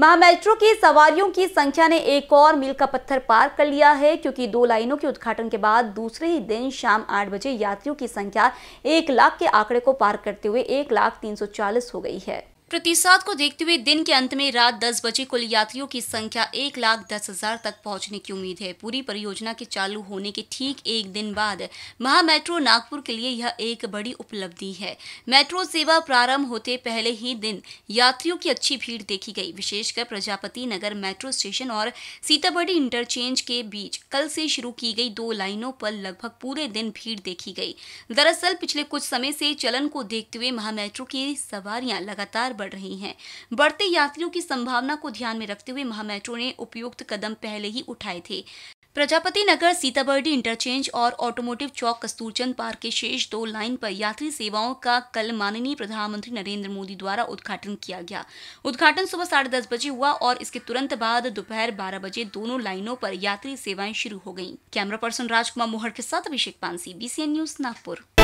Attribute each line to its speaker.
Speaker 1: महामेट्रो की सवारियों की संख्या ने एक और मील का पत्थर पार कर लिया है क्योंकि दो लाइनों के उद्घाटन के बाद दूसरे ही दिन शाम आठ बजे यात्रियों की संख्या एक लाख के आंकड़े को पार करते हुए एक लाख तीन सौ चालीस हो गई है प्रतिसाद को देखते हुए दिन के अंत में रात 10 बजे कुल यात्रियों की संख्या एक लाख दस हजार तक पहुंचने की उम्मीद है पूरी परियोजना के चालू होने के ठीक एक दिन बाद महा मेट्रो नागपुर के लिए यह एक बड़ी उपलब्धि है मेट्रो सेवा प्रारंभ होते पहले ही दिन यात्रियों की अच्छी भीड़ देखी गई विशेषकर प्रजापति नगर मेट्रो स्टेशन और सीतामढ़ी इंटरचेंज के बीच कल से शुरू की गई दो लाइनों पर लगभग पूरे दिन भीड़ देखी गई दरअसल पिछले कुछ समय से चलन को देखते हुए महा मेट्रो की सवारियां लगातार बढ़ रही हैं बढ़ते यात्रियों की संभावना को ध्यान में रखते हुए महामेट्रो ने उपयुक्त कदम पहले ही उठाए थे प्रजापति नगर सीताबर्डी इंटरचेंज और ऑटोमोटिव चौक कस्तूरचंद पार्क के शेष दो लाइन पर यात्री सेवाओं का कल माननीय प्रधानमंत्री नरेंद्र मोदी द्वारा उद्घाटन किया गया उद्घाटन सुबह साढ़े दस बजे हुआ और इसके तुरंत बाद दोपहर बारह बजे दोनों लाइनों पर यात्री सेवाएं शुरू हो गयी कैमरा पर्सन राजकुमार मोहर के साथ अभिषेक पानसी बीसीएन न्यूज नागपुर